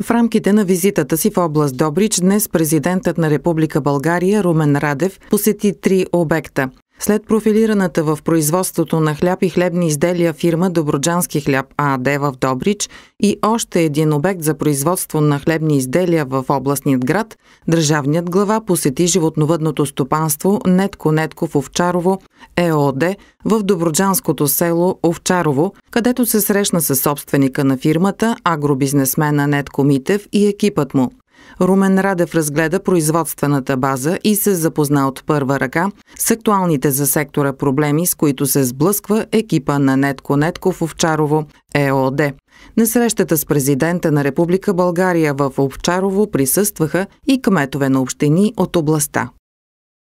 В рамките на визитата си в област Добрич днес президентът на Република България Румен Радев посети три обекта след профилираната в производството на хляб и хлебни изделия фирма Доброджански хляб ААД в Добрич и още един обект за производство на хлебни изделия в областният град, държавният глава посети животновъдното стопанство Нетко Нетков Овчарово ЕОД в Доброджанското село Овчарово, където се срещна с собственика на фирмата, агробизнесмена Нетко Митев и екипът му. Румен Радев разгледа производствената база и се запозна от първа ръка с актуалните за сектора проблеми, с които се сблъсква екипа на Нетко Нетков Овчарово ЕОД. На срещата с президента на Република България в Овчарово присъстваха и кметове на общини от областта.